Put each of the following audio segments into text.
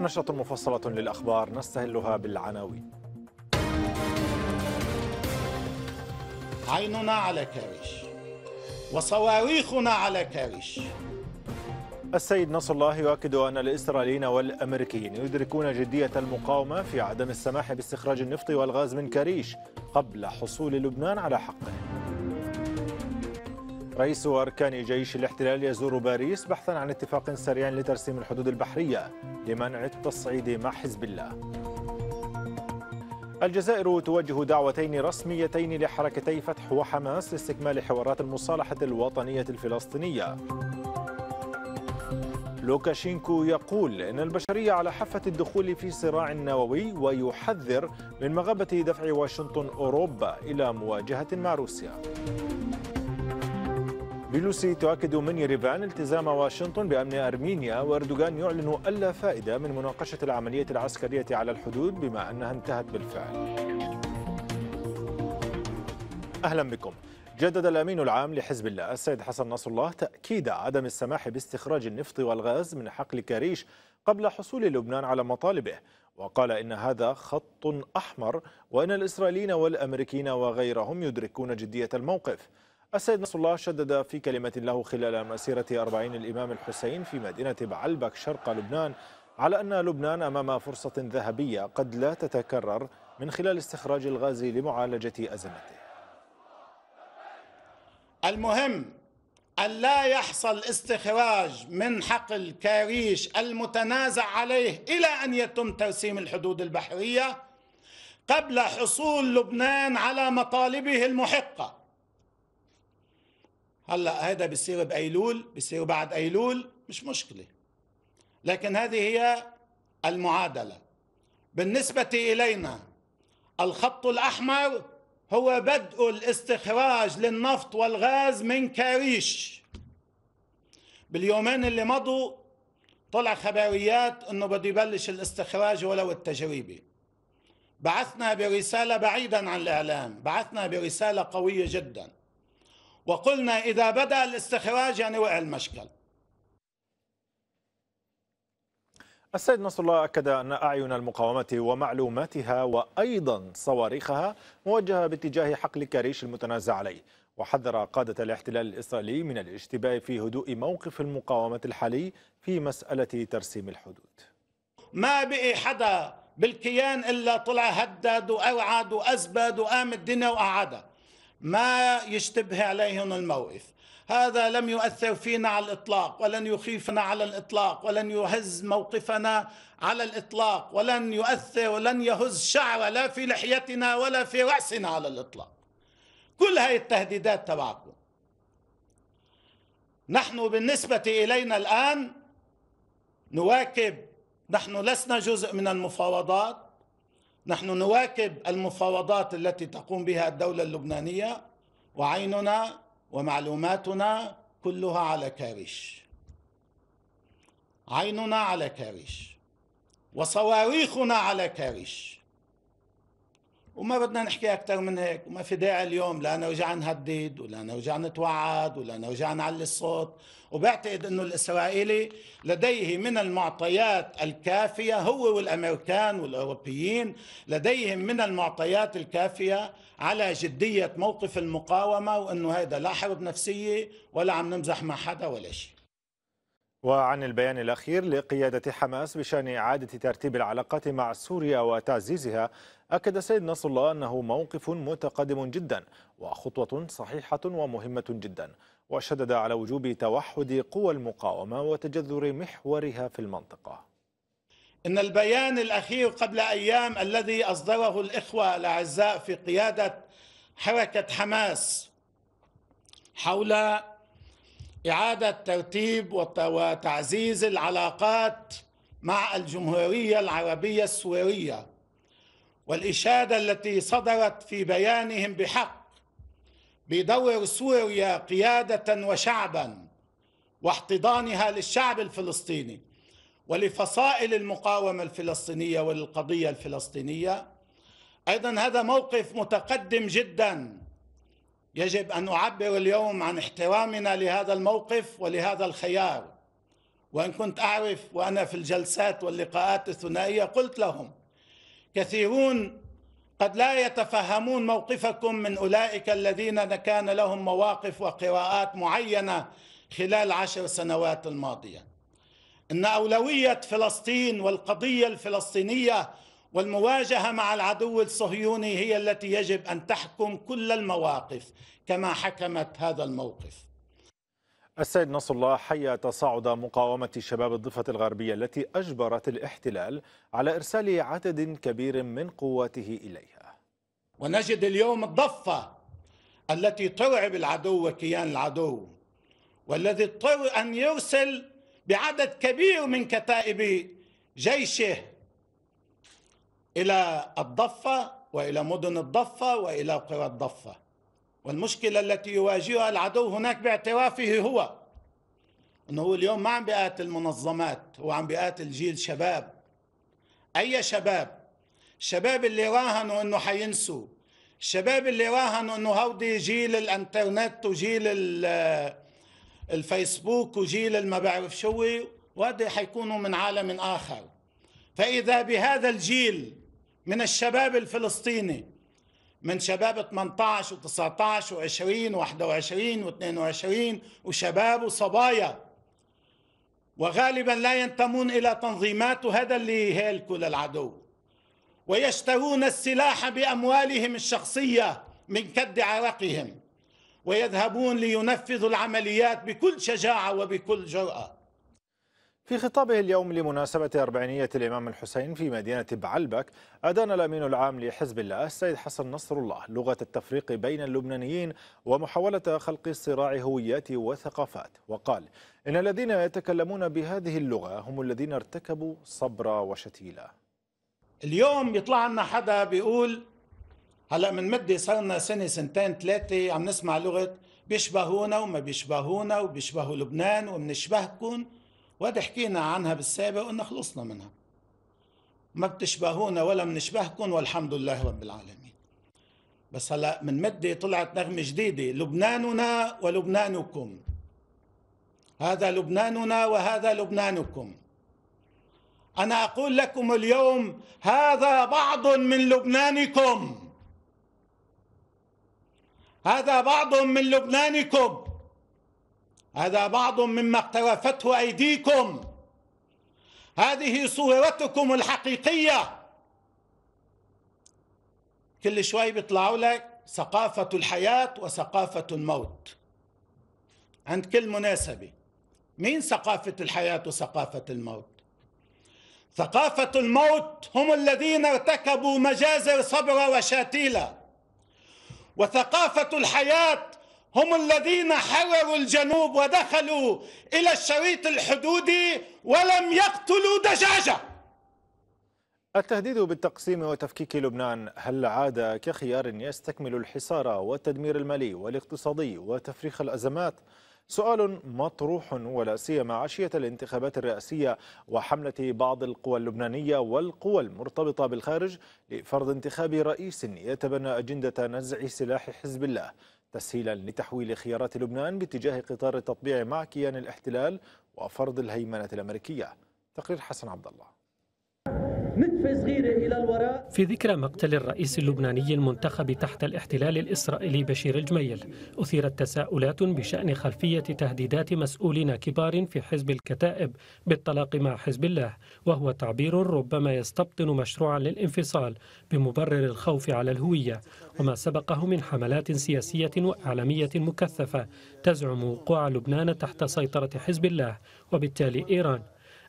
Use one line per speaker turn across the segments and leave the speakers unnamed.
نشرة مفصلة للأخبار نستهلها بالعناوين
عيننا على كرش وصواريخنا على كرش السيد نصر الله يؤكد أن
الإسرائيليين والأمريكيين يدركون جدية المقاومة في عدم السماح باستخراج النفط والغاز من كريش قبل حصول لبنان على حقه رئيس أركان جيش الاحتلال يزور باريس بحثا عن اتفاق سريع لترسيم الحدود البحرية لمنع التصعيد مع حزب الله الجزائر توجه دعوتين رسميتين لحركتي فتح وحماس لاستكمال حوارات المصالحة الوطنية الفلسطينية لوكاشينكو يقول إن البشرية على حافة الدخول في صراع نووي ويحذر من مغبة دفع واشنطن أوروبا إلى مواجهة مع روسيا بيلوسي تؤكد من ريفان التزام واشنطن بأمن أرمينيا وأردوغان يعلن ألا فائدة من مناقشة العملية العسكرية على الحدود بما أنها انتهت بالفعل أهلا بكم جدد الأمين العام لحزب الله السيد حسن نصر الله تأكيد عدم السماح باستخراج النفط والغاز من حقل كريش قبل حصول لبنان على مطالبه وقال إن هذا خط أحمر وإن الإسرائيليين والأمريكيين وغيرهم يدركون جدية الموقف السيد نصر الله شدد في كلمة له خلال مسيرة أربعين الإمام الحسين في مدينة بعلبك شرق لبنان على أن لبنان أمام فرصة ذهبية قد لا تتكرر من خلال
استخراج الغاز لمعالجة أزمته المهم أن لا يحصل استخراج من حقل كاريش المتنازع عليه إلى أن يتم ترسيم الحدود البحرية قبل حصول لبنان على مطالبه المحقة هلا هذا بيصير بأيلول بيصير بعد أيلول مش مشكلة لكن هذه هي المعادلة بالنسبة إلينا الخط الأحمر هو بدء الاستخراج للنفط والغاز من كاريش باليومين اللي مضوا طلع خبريات انه بده يبلش الاستخراج ولو التجريبي بعثنا برساله بعيدا عن الاعلام بعثنا برساله قويه جدا وقلنا اذا بدا الاستخراج يعني وقع المشكل
السيد نصر الله أكد أن أعين المقاومة ومعلوماتها وأيضا صواريخها موجهة باتجاه حقل كريش المتنازع عليه وحذر قادة الاحتلال الإسرائيلي من الاشتباه في هدوء موقف المقاومة الحالي في مسألة ترسيم
الحدود ما بقي حدا بالكيان إلا طلع هدد وأوعد وأزبد وقام الدنيا وقعدها ما يشتبه عليهم الموقف هذا لم يؤثر فينا على الاطلاق ولن يخيفنا على الاطلاق ولن يهز موقفنا على الاطلاق ولن يؤثر ولن يهز شعر لا في لحيتنا ولا في راسنا على الاطلاق كل هاي التهديدات تبعكم نحن بالنسبه الينا الان نواكب نحن لسنا جزء من المفاوضات نحن نواكب المفاوضات التي تقوم بها الدوله اللبنانيه وعيننا ومعلوماتنا كلها على كارش عيننا على كارش وصواريخنا على كارش وما بدنا نحكي اكثر من هيك وما في داعي اليوم لا نرجع نهدد ولا نرجع نتوعد ولا نرجع نعلي الصوت وبعتقد انه الاسرائيلي لديه من المعطيات الكافيه هو والامريكان والاوروبيين لديهم من المعطيات الكافيه على جديه موقف المقاومه وانه هذا لا حرب نفسيه ولا عم نمزح مع حدا ولا شيء
وعن البيان الأخير لقيادة حماس بشأن إعادة ترتيب العلاقات مع سوريا وتعزيزها أكد سيد نصر الله أنه موقف متقدم جدا وخطوة صحيحة ومهمة جدا وشدد على وجوب توحد قوى المقاومة وتجذر محورها في المنطقة
إن البيان الأخير قبل أيام الذي أصدره الإخوة الأعزاء في قيادة حركة حماس حول إعادة ترتيب وتعزيز العلاقات مع الجمهورية العربية السورية والإشادة التي صدرت في بيانهم بحق بدور سوريا قيادة وشعبا واحتضانها للشعب الفلسطيني ولفصائل المقاومة الفلسطينية وللقضية الفلسطينية أيضا هذا موقف متقدم جدا يجب أن أعبر اليوم عن احترامنا لهذا الموقف ولهذا الخيار وإن كنت أعرف وأنا في الجلسات واللقاءات الثنائية قلت لهم كثيرون قد لا يتفهمون موقفكم من اولئك الذين كان لهم مواقف وقراءات معينه خلال عشر سنوات الماضيه ان اولويه فلسطين والقضيه الفلسطينيه والمواجهه مع العدو الصهيوني هي التي يجب ان تحكم كل المواقف كما حكمت هذا الموقف
السيد نصر الله حيا تصاعد مقاومة شباب الضفة الغربية التي أجبرت الاحتلال على إرسال عدد كبير من قواته إليها
ونجد اليوم الضفة التي ترعب العدو وكيان العدو والذي اضطر أن يرسل بعدد كبير من كتائب جيشه إلى الضفة وإلى مدن الضفة وإلى قرى الضفة والمشكلة التي يواجهها العدو هناك باعترافه هو أنه هو اليوم ما عم بيقاتل منظمات هو عم بيقاتل جيل شباب أي شباب الشباب اللي راهنوا أنه حينسوا الشباب اللي راهنوا أنه هودي جيل الانترنت وجيل الفيسبوك وجيل ما بعرف شو وهذا حيكونوا من عالم آخر فإذا بهذا الجيل من الشباب الفلسطيني من شباب 18 و19 و20 و21 و22 وشباب وصبايا وغالبا لا ينتمون الى تنظيمات وهذا اللي هيلكوا للعدو ويشترون السلاح باموالهم الشخصيه من كد عرقهم ويذهبون لينفذوا العمليات بكل شجاعه وبكل جراه
في خطابه اليوم لمناسبة أربعينية الإمام الحسين في مدينة بعلبك أدان الأمين العام لحزب الله السيد حسن نصر الله لغة التفريق بين اللبنانيين ومحاولة خلق صراع هويات وثقافات وقال إن الذين يتكلمون بهذه اللغة هم الذين ارتكبوا
صبرا وشتيلة اليوم يطلع لنا حدا بيقول هلا من مدة صارنا سنة سنتين ثلاثة عم نسمع لغة بيشبهونا وما بيشبهونا وبيشبهوا لبنان ومنشبهكم وادي حكينا عنها بالسابق قلنا خلصنا منها ما بتشبهونا ولا بنشبهكم والحمد لله رب العالمين بس هلا من مدة طلعت نغمة جديدة لبناننا ولبنانكم هذا لبناننا وهذا لبنانكم أنا أقول لكم اليوم هذا بعض من لبنانكم هذا بعض من لبنانكم هذا بعض مما اقترفته أيديكم هذه صورتكم الحقيقية كل شوي بيطلعوا لك ثقافة الحياة وثقافة الموت عند كل مناسبة مين ثقافة الحياة وثقافة الموت ثقافة الموت هم الذين ارتكبوا مجازر صبرة وشاتيلة وثقافة الحياة هم الذين حرروا الجنوب ودخلوا إلى الشريط الحدودي ولم يقتلوا دجاجة
التهديد بالتقسيم وتفكيك لبنان هل عاد كخيار يستكمل الحصار والتدمير المالي والاقتصادي وتفريخ الأزمات؟ سؤال مطروح ولا سيما عشية الانتخابات الرئاسية وحملة بعض القوى اللبنانية والقوى المرتبطة بالخارج لفرض انتخاب رئيس يتبنى أجندة نزع سلاح حزب الله تسهيلا لتحويل خيارات لبنان باتجاه قطار التطبيع مع كيان الاحتلال وفرض الهيمنة الأمريكية تقرير حسن
عبد الله في ذكرى مقتل الرئيس اللبناني المنتخب تحت الاحتلال الإسرائيلي بشير الجميل أثيرت تساؤلات بشأن خلفية تهديدات مسؤولين كبار في حزب الكتائب بالطلاق مع حزب الله وهو تعبير ربما يستبطن مشروعا للانفصال بمبرر الخوف على الهوية وما سبقه من حملات سياسية وإعلامية مكثفة تزعم وقوع لبنان تحت سيطرة حزب الله وبالتالي إيران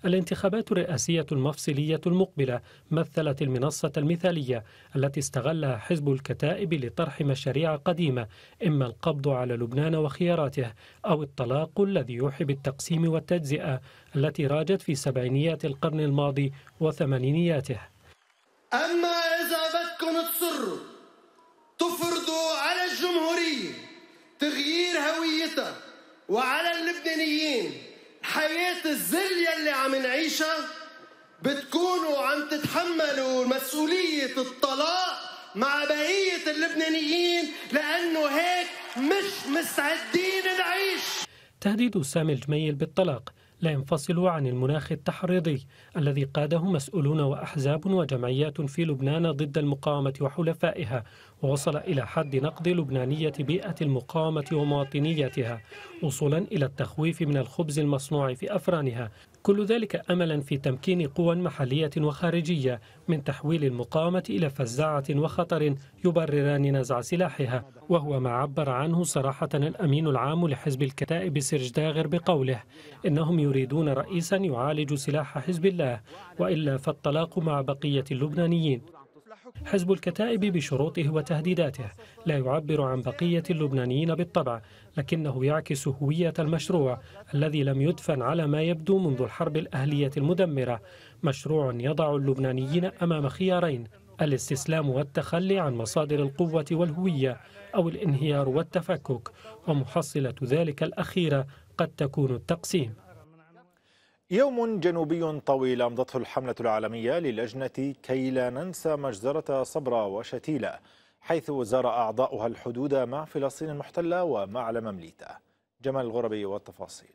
الانتخابات الرئاسية المفصلية المقبلة مثلت المنصة المثالية التي استغلها حزب الكتائب لطرح مشاريع قديمة إما القبض على لبنان وخياراته أو الطلاق الذي يوحي بالتقسيم والتجزئة التي راجت في سبعينيات القرن الماضي وثمانينياته
أما إذا بدكم تصروا تفرضوا على الجمهورية تغيير هويتها وعلى اللبنانيين حياة الذلة اللي عم نعيشها
بتكونوا عم تتحملوا مسؤولية الطلاق مع
بقية اللبنانيين لأنه هيك مش مستعدين نعيش
تهديد سامي الجميل بالطلاق لا ينفصل عن المناخ التحريضي الذي قاده مسؤولون وأحزاب وجمعيات في لبنان ضد المقاومة وحلفائها ووصل إلى حد نقد لبنانية بيئة المقاومة ومواطنيتها وصولا إلى التخويف من الخبز المصنوع في أفرانها كل ذلك أملا في تمكين قوى محلية وخارجية من تحويل المقاومة إلى فزاعة وخطر يبرران نزع سلاحها وهو ما عبر عنه صراحة الأمين العام لحزب الكتائب سيرج داغر بقوله إنهم يريدون رئيسا يعالج سلاح حزب الله وإلا فالطلاق مع بقية اللبنانيين حزب الكتائب بشروطه وتهديداته لا يعبر عن بقية اللبنانيين بالطبع لكنه يعكس هوية المشروع الذي لم يدفن على ما يبدو منذ الحرب الأهلية المدمرة مشروع يضع اللبنانيين أمام خيارين الاستسلام والتخلي عن مصادر القوة والهوية أو الانهيار والتفكك ومحصلة ذلك الأخيرة قد تكون التقسيم
يوم جنوبي طويل أمضته الحملة العالمية للجنة كي لا ننسى مجزرة صبرا وشتيلة حيث زار أعضاؤها الحدود مع فلسطين المحتلة ومع ممليتة جمال الغربي والتفاصيل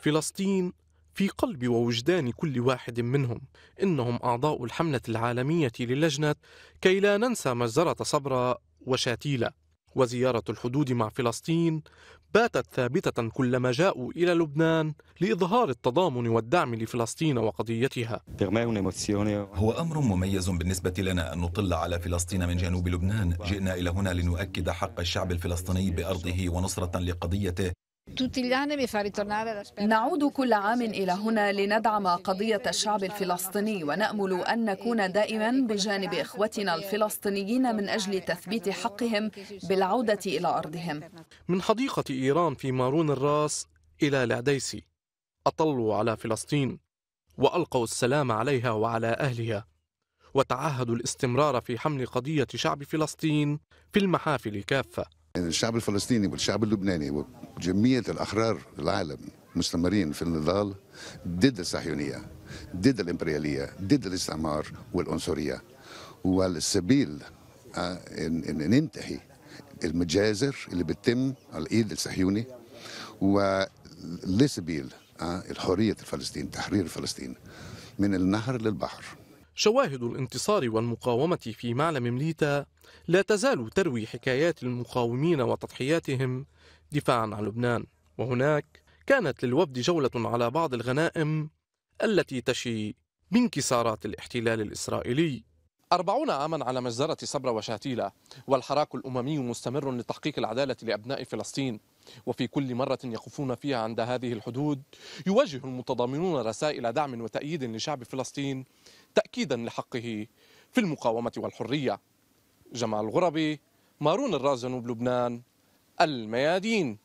فلسطين في قلب ووجدان كل واحد منهم إنهم أعضاء الحملة العالمية للجنة كي لا ننسى مجزرة صبرا وشاتيلة وزيارة الحدود مع فلسطين باتت ثابتة كلما جاءوا إلى لبنان لإظهار التضامن والدعم لفلسطين وقضيتها
هو أمر مميز
بالنسبة لنا أن نطل على فلسطين من جنوب لبنان جئنا إلى هنا لنؤكد حق الشعب الفلسطيني بأرضه ونصرة لقضيته
نعود كل عام إلى هنا لندعم قضية الشعب الفلسطيني ونأمل أن نكون دائما بجانب إخوتنا الفلسطينيين من أجل تثبيت حقهم بالعودة إلى أرضهم
من حديقة إيران في مارون الراس إلى العديسي أطلوا على فلسطين وألقوا السلام عليها وعلى أهلها وتعهدوا الاستمرار في حمل قضية شعب فلسطين في المحافل كافة
يعني الشعب الفلسطيني والشعب اللبناني وجميع الأحرار العالم مستمرين في النضال ضد الصهيونية ضد الإمبريالية ضد الاستعمار والعنصرية والسبيل آه، أن ننتهي المجازر اللي بتتم على الإيد الصهيوني ولسبيل آه، الحرية الفلسطين تحرير فلسطين من النهر للبحر
شواهد الانتصار والمقاومة في معلم مليتا لا تزال تروي حكايات المقاومين وتضحياتهم دفاعا عن لبنان وهناك كانت للوفد جولة على بعض الغنائم التي تشي بانكسارات الاحتلال الإسرائيلي أربعون عاما على مجزرة صبرا وشاتيلا والحراك الأممي مستمر لتحقيق العدالة لأبناء فلسطين وفي كل مرة يقفون فيها عند هذه الحدود يوجه المتضامنون رسائل دعم وتأييد لشعب فلسطين تأكيدا لحقه في المقاومة والحرية جمال الغربي مارون الرازن لبنان الميادين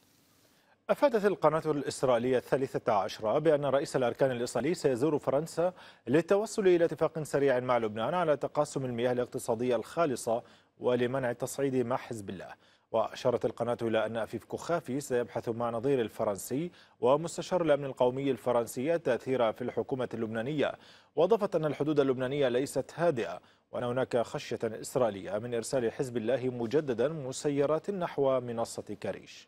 أفادت القناة الإسرائيلية الثالثة عشرة بأن
رئيس الأركان الإسرائيلي سيزور فرنسا للتوصل إلى اتفاق سريع مع لبنان على تقاسم المياه الاقتصادية الخالصة ولمنع تصعيد مع حزب الله وأشارت القناة إلى أن أفيف كخافي سيبحث مع نظير الفرنسي ومستشار الأمن القومي الفرنسي تأثير في الحكومة اللبنانية وأضافت أن الحدود اللبنانية ليست هادئة وأن هناك خشية إسرائيلية من إرسال حزب الله مجددا مسيرات نحو منصة كريش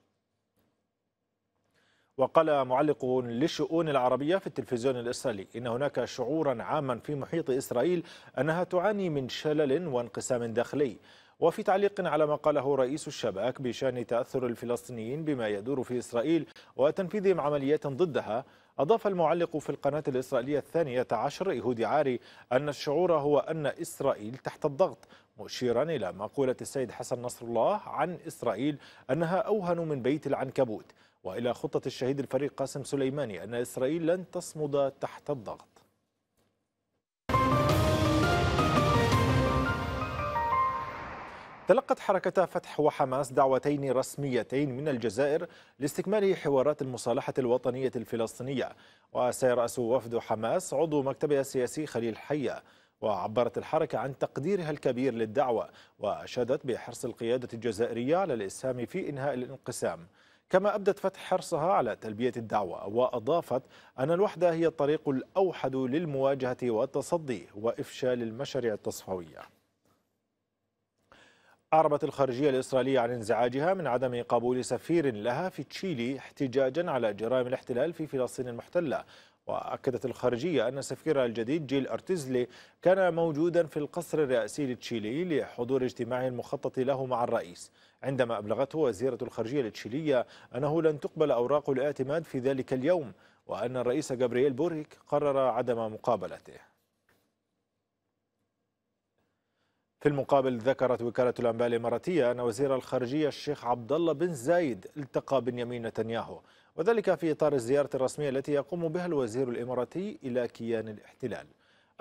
وقال معلق للشؤون العربية في التلفزيون الإسرائيلي إن هناك شعورا عاما في محيط إسرائيل أنها تعاني من شلل وانقسام داخلي وفي تعليق على ما قاله رئيس الشباك بشان تأثر الفلسطينيين بما يدور في إسرائيل وتنفيذهم عمليات ضدها أضاف المعلق في القناة الإسرائيلية الثانية عشر إيهود عاري أن الشعور هو أن إسرائيل تحت الضغط مشيرا إلى مقولة السيد حسن نصر الله عن إسرائيل أنها أوهن من بيت العنكبوت وإلى خطة الشهيد الفريق قاسم سليماني أن إسرائيل لن تصمد تحت الضغط تلقت حركتا فتح وحماس دعوتين رسميتين من الجزائر لاستكمال حوارات المصالحة الوطنية الفلسطينية وسيرأس وفد حماس عضو مكتبها السياسي خليل حية وعبرت الحركة عن تقديرها الكبير للدعوة وأشادت بحرص القيادة الجزائرية على الإسهام في إنهاء الانقسام كما أبدت فتح حرصها على تلبية الدعوة وأضافت أن الوحدة هي الطريق الأوحد للمواجهة والتصدي وإفشال المشاريع التصفوية أعربت الخارجية الإسرائيلية عن انزعاجها من عدم قبول سفير لها في تشيلي احتجاجا على جرائم الاحتلال في فلسطين المحتلة وأكدت الخارجية أن سفيرها الجديد جيل أرتزلي كان موجودا في القصر الرئاسي لتشيلي لحضور اجتماع مخطط له مع الرئيس عندما أبلغته وزيرة الخارجية التشيلية أنه لن تقبل أوراق الاعتماد في ذلك اليوم وأن الرئيس جابرييل بوريك قرر عدم مقابلته في المقابل ذكرت وكالة الأنباء الإماراتية أن وزير الخارجية الشيخ عبد الله بن زايد التقى بنيامين نتنياهو وذلك في إطار الزيارة الرسمية التي يقوم بها الوزير الإماراتي إلى كيان الاحتلال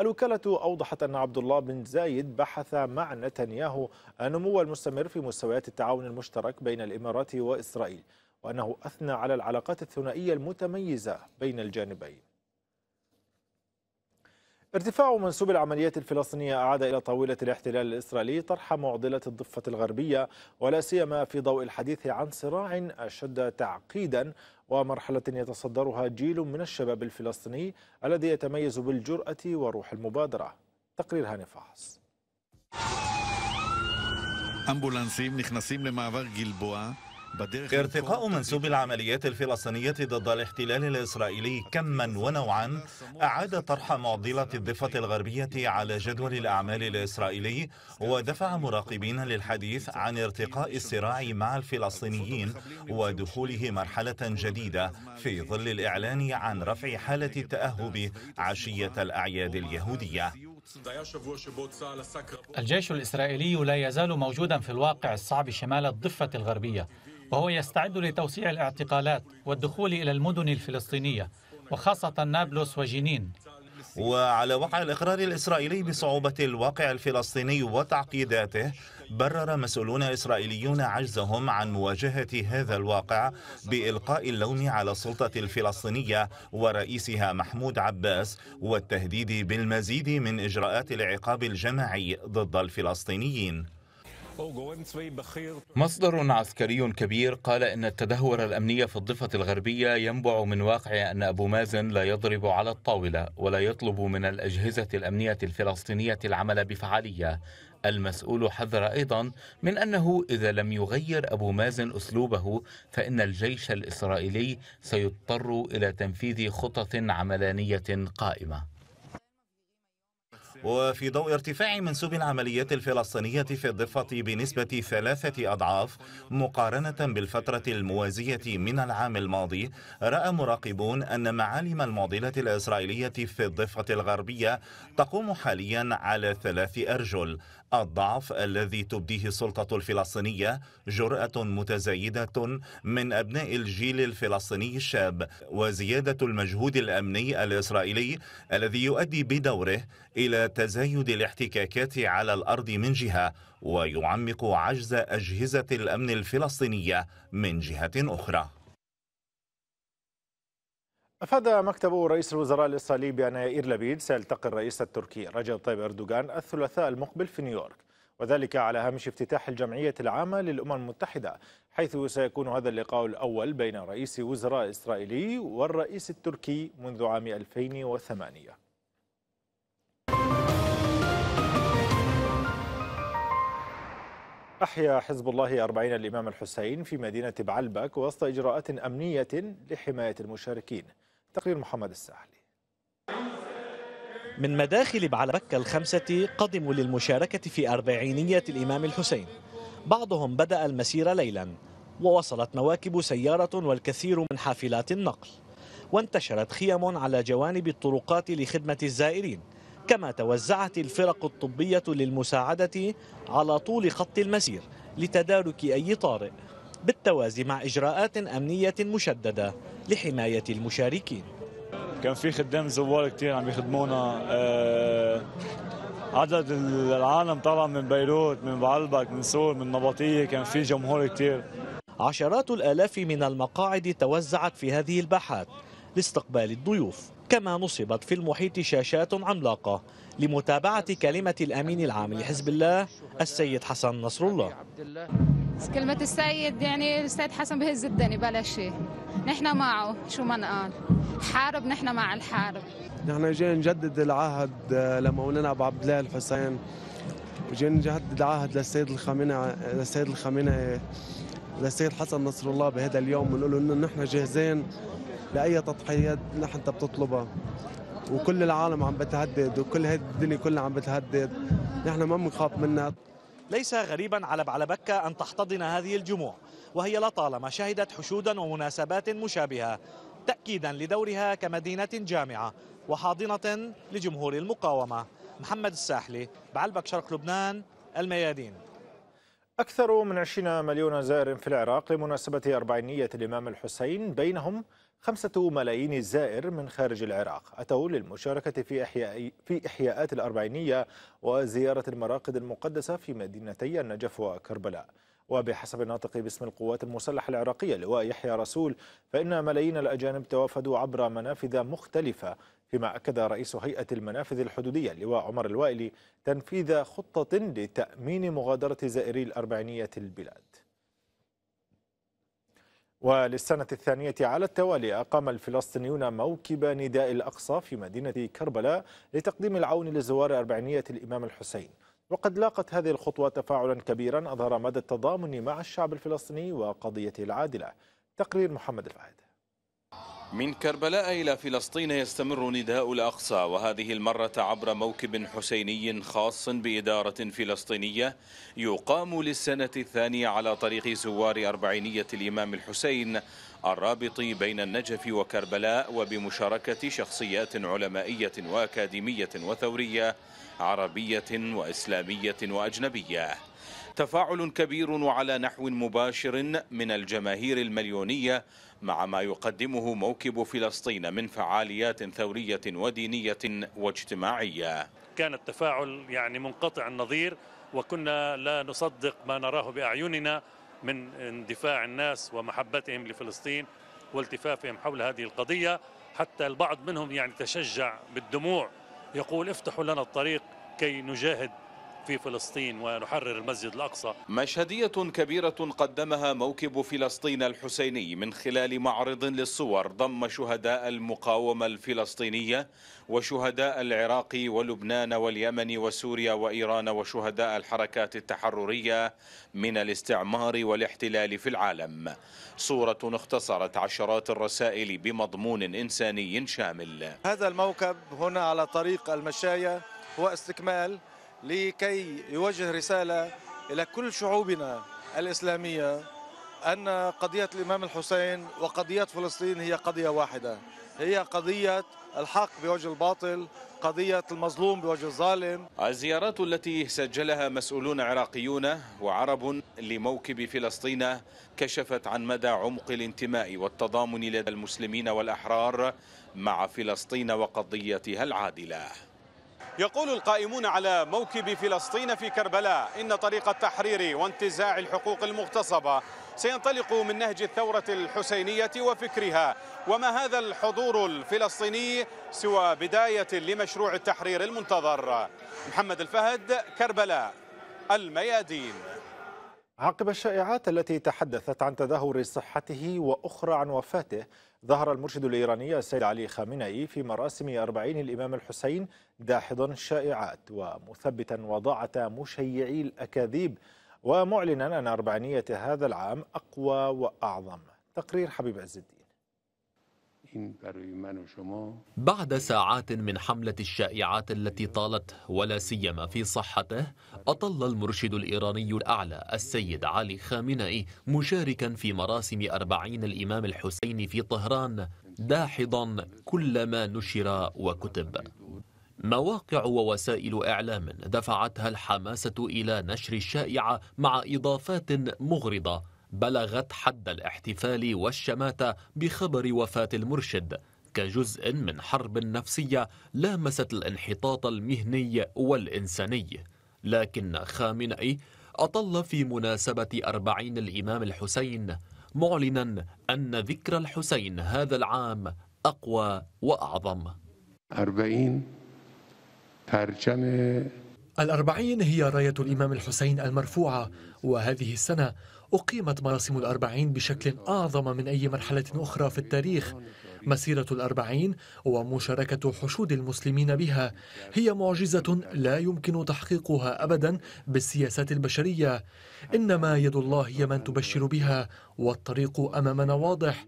الوكالة أوضحت أن عبد الله بن زايد بحث مع نتنياهو النمو المستمر في مستويات التعاون المشترك بين الإمارات وإسرائيل وأنه أثنى على العلاقات الثنائية المتميزة بين الجانبين ارتفاع منسوب العمليات الفلسطينية أعاد إلى طاولة الاحتلال الإسرائيلي طرح معضلة الضفة الغربية ولا سيما في ضوء الحديث عن صراع أشد تعقيدا ومرحلة يتصدرها جيل من الشباب الفلسطيني الذي يتميز بالجرأة وروح المبادرة تقرير هاني فحص
أمبولانسים נכנסים لمعبر גלבוע ارتقاء منسوب العمليات الفلسطينية ضد الاحتلال الإسرائيلي كما ونوعا أعاد طرح معضلة الضفة الغربية على جدول الأعمال الإسرائيلي ودفع مراقبين للحديث عن ارتقاء الصراع مع الفلسطينيين ودخوله مرحلة جديدة في ظل الإعلان عن رفع حالة التأهب عشية الأعياد اليهودية
الجيش الإسرائيلي لا يزال موجودا في الواقع الصعب شمال الضفة الغربية وهو يستعد لتوسيع الاعتقالات والدخول إلى المدن الفلسطينية وخاصة نابلس وجنين
وعلى وقع الإقرار الإسرائيلي بصعوبة الواقع الفلسطيني وتعقيداته برر مسؤولون إسرائيليون عجزهم عن مواجهة هذا الواقع بإلقاء اللوم على السلطة الفلسطينية ورئيسها محمود عباس والتهديد بالمزيد من إجراءات العقاب الجماعي ضد الفلسطينيين مصدر عسكري
كبير قال إن التدهور الأمني في الضفة الغربية ينبع من واقع أن أبو مازن لا يضرب على الطاولة ولا يطلب من الأجهزة الأمنية الفلسطينية العمل بفعالية المسؤول حذر أيضا من أنه إذا لم يغير أبو مازن أسلوبه فإن الجيش الإسرائيلي سيضطر إلى تنفيذ خطط
عملانية قائمة وفي ضوء ارتفاع منسوب العمليات الفلسطينية في الضفة بنسبة ثلاثة أضعاف مقارنة بالفترة الموازية من العام الماضي رأى مراقبون أن معالم المعضلة الإسرائيلية في الضفة الغربية تقوم حاليا على ثلاث أرجل الضعف الذي تبديه السلطة الفلسطينية جرأة متزايدة من أبناء الجيل الفلسطيني الشاب وزيادة المجهود الأمني الإسرائيلي الذي يؤدي بدوره إلى تزايد الاحتكاكات على الأرض من جهة ويعمق عجز أجهزة الأمن الفلسطينية من جهة أخرى
أفاد مكتب رئيس الوزراء الإسرائيلي بأن يائير لبيد سيلتقي الرئيس التركي رجب طيب أردوغان الثلاثاء المقبل في نيويورك وذلك على هامش افتتاح الجمعية العامة للأمم المتحدة حيث سيكون هذا اللقاء الأول بين رئيس وزراء إسرائيلي والرئيس التركي منذ عام 2008 أحيا حزب الله أربعين الإمام الحسين في مدينة بعلبك وسط إجراءات أمنية لحماية المشاركين تقرير محمد الساحلي
من مداخل بعلبكة الخمسة قدموا للمشاركة في أربعينية الإمام الحسين بعضهم بدأ المسير ليلا ووصلت مواكب سيارة والكثير من حافلات النقل وانتشرت خيم على جوانب الطرقات لخدمة الزائرين كما توزعت الفرق الطبية للمساعدة على طول خط المسير لتدارك أي طارئ بالتوازي مع إجراءات أمنية مشددة لحماية المشاركين كان في خدام زوار كثير عم يخدمونا آه عدد العالم طلع من بيروت من بعلبك من سور من نبطية كان في جمهور كثير عشرات الآلاف من المقاعد توزعت في هذه الباحات لاستقبال الضيوف كما نصبت في المحيط شاشات عملاقة لمتابعة كلمة الأمين العام لحزب الله السيد حسن نصر الله
كلمة السيد يعني السيد حسن بهز الدنيا بلا شيء نحن معه شو ما نقال حارب نحن مع الحارب
نحن جايين نجدد العهد آه، لمولانا ابو عبد الله الحسين وجايين نجدد العهد للسيد الخامنئي للسيد الخامنئي للسيد حسن نصر الله بهذا اليوم ونقول انه نحن جاهزين لاي تضحيات نحن انت بتطلبها وكل العالم عم بتهدد وكل هيدي الدنيا كلها عم بتهدد نحن ما
بنخاف منها ليس غريبا على بعلبكة أن تحتضن هذه الجموع وهي لطالما شهدت حشودا ومناسبات مشابهة تأكيدا لدورها كمدينة جامعة وحاضنة لجمهور المقاومة محمد الساحلي بعلبك شرق لبنان الميادين
أكثر من 20 مليون زائر في العراق لمناسبة أربعينية الإمام الحسين بينهم خمسة ملايين زائر من خارج العراق أتوا للمشاركة في إحياء في إحياءات الأربعينية وزيارة المراقد المقدسة في مدينتي النجف وكربلاء وبحسب الناطق باسم القوات المسلحة العراقية لواء يحيى رسول فإن ملايين الأجانب توافدوا عبر منافذ مختلفة فيما أكد رئيس هيئة المنافذ الحدودية اللواء عمر الوائلي تنفيذ خطة لتأمين مغادرة زائري الأربعينية البلاد وللسنة الثانية على التوالي أقام الفلسطينيون موكب نداء الأقصى في مدينة كربلاء لتقديم العون لزوار أربعينية الإمام الحسين وقد لاقت هذه الخطوة تفاعلا كبيرا أظهر مدى التضامن مع الشعب الفلسطيني وقضيته العادلة تقرير محمد الفهد
من كربلاء إلى فلسطين يستمر نداء الأقصى وهذه المرة عبر موكب حسيني خاص بإدارة فلسطينية يقام للسنة الثانية على طريق زوار أربعينية الإمام الحسين الرابط بين النجف وكربلاء وبمشاركة شخصيات علمائية وأكاديمية وثورية عربية وإسلامية وأجنبية تفاعل كبير وعلى نحو مباشر من الجماهير المليونية مع ما يقدمه موكب فلسطين من فعاليات ثورية ودينية واجتماعية كان التفاعل يعني منقطع
النظير وكنا لا نصدق ما نراه بأعيننا من اندفاع الناس ومحبتهم لفلسطين والتفافهم حول هذه القضية حتى البعض منهم يعني تشجع بالدموع يقول افتحوا لنا الطريق كي نجاهد في فلسطين ونحرر المسجد الأقصى
مشهدية كبيرة قدمها موكب فلسطين الحسيني من خلال معرض للصور ضم شهداء المقاومة الفلسطينية وشهداء العراق ولبنان واليمن وسوريا وإيران وشهداء الحركات التحررية من الاستعمار والاحتلال في العالم صورة اختصرت عشرات الرسائل بمضمون إنساني شامل
هذا الموكب هنا على طريق المشاية هو استكمال لكي يوجه رسالة إلى كل شعوبنا الإسلامية أن قضية الإمام الحسين وقضية فلسطين هي قضية واحدة هي قضية الحق بوجه الباطل قضية المظلوم بوجه الظالم
الزيارات التي سجلها مسؤولون عراقيون وعرب لموكب فلسطين كشفت عن مدى عمق الانتماء والتضامن لدى المسلمين والأحرار مع فلسطين وقضيتها العادلة يقول القائمون على موكب فلسطين في كربلاء إن طريق التحرير وانتزاع الحقوق المغتصبة سينطلق من نهج الثورة الحسينية وفكرها وما هذا الحضور الفلسطيني سوى بداية لمشروع التحرير المنتظر محمد الفهد كربلاء الميادين
عقب الشائعات التي تحدثت عن تدهور صحته وأخرى عن وفاته ظهر المرشد الإيراني السيد علي خامنئي في مراسم أربعين الإمام الحسين داحضا الشائعات ومثبتا وضاعة مشيعي الأكاذيب ومعلنا أن أربعينية هذا العام أقوى
وأعظم تقرير حبيب عز الدين
بعد ساعات من حملة الشائعات التي طالت ولا سيما في صحته أطل المرشد الإيراني الأعلى السيد علي خامنئي مشاركا في مراسم أربعين الإمام الحسين في طهران داحضا كل ما نشر وكتب مواقع ووسائل إعلام دفعتها الحماسة إلى نشر الشائعة مع إضافات مغرضة بلغت حد الاحتفال والشماتة بخبر وفاة المرشد كجزء من حرب نفسية لامست الانحطاط المهني والإنساني لكن خامنئي أطل في مناسبة أربعين الإمام الحسين معلنا أن ذكرى الحسين هذا العام أقوى وأعظم
أربعين ترجمة الأربعين هي راية الإمام الحسين المرفوعة وهذه السنة أقيمت مراسم الأربعين بشكل أعظم من أي مرحلة أخرى في التاريخ مسيرة الأربعين ومشاركة حشود المسلمين بها هي معجزة لا يمكن تحقيقها أبدا بالسياسات البشرية إنما يد الله هي من تبشر بها والطريق أمامنا واضح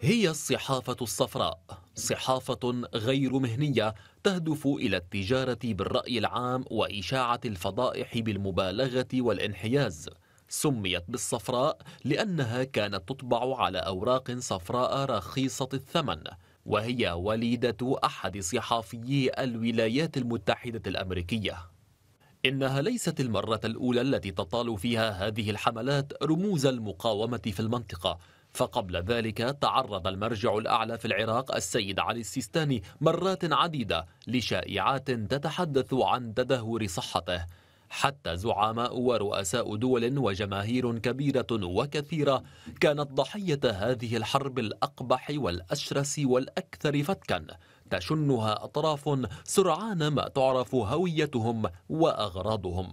هي الصحافة الصفراء صحافة غير مهنية تهدف إلى التجارة بالرأي العام وإشاعة الفضائح بالمبالغة والانحياز سميت بالصفراء لأنها كانت تطبع على أوراق صفراء رخيصة الثمن وهي وليدة أحد صحافيي الولايات المتحدة الأمريكية إنها ليست المرة الأولى التي تطال فيها هذه الحملات رموز المقاومة في المنطقة فقبل ذلك تعرض المرجع الأعلى في العراق السيد علي السيستاني مرات عديدة لشائعات تتحدث عن تدهور صحته حتى زعماء ورؤساء دول وجماهير كبيرة وكثيرة كانت ضحية هذه الحرب الأقبح والأشرس والأكثر فتكا تشنها أطراف سرعان ما تعرف هويتهم وأغراضهم